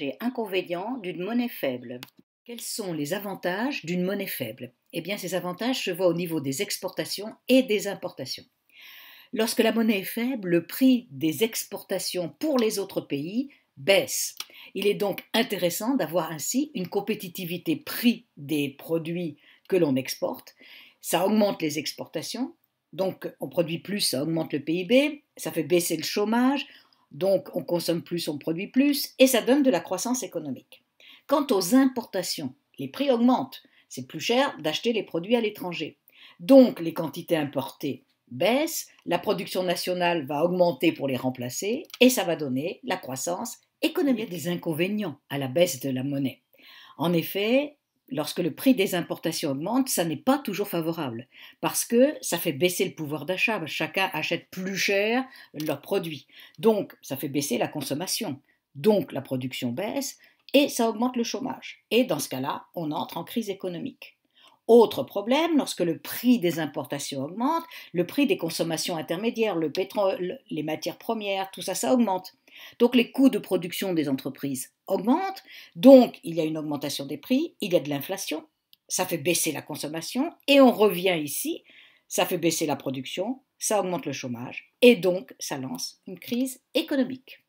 et inconvénients d'une monnaie faible. Quels sont les avantages d'une monnaie faible Eh bien, ces avantages se voient au niveau des exportations et des importations. Lorsque la monnaie est faible, le prix des exportations pour les autres pays baisse. Il est donc intéressant d'avoir ainsi une compétitivité prix des produits que l'on exporte. Ça augmente les exportations, donc on produit plus, ça augmente le PIB, ça fait baisser le chômage, donc on consomme plus, on produit plus, et ça donne de la croissance économique. Quant aux importations, les prix augmentent. C'est plus cher d'acheter les produits à l'étranger. Donc les quantités importées baissent, la production nationale va augmenter pour les remplacer, et ça va donner la croissance économique. Il y a des inconvénients à la baisse de la monnaie. En effet, lorsque le prix des importations augmente, ça n'est pas toujours favorable parce que ça fait baisser le pouvoir d'achat. Chacun achète plus cher leurs produits. Donc, ça fait baisser la consommation. Donc, la production baisse et ça augmente le chômage. Et dans ce cas-là, on entre en crise économique. Autre problème, lorsque le prix des importations augmente, le prix des consommations intermédiaires, le pétrole, les matières premières, tout ça, ça augmente. Donc les coûts de production des entreprises augmentent, donc il y a une augmentation des prix, il y a de l'inflation, ça fait baisser la consommation, et on revient ici, ça fait baisser la production, ça augmente le chômage, et donc ça lance une crise économique.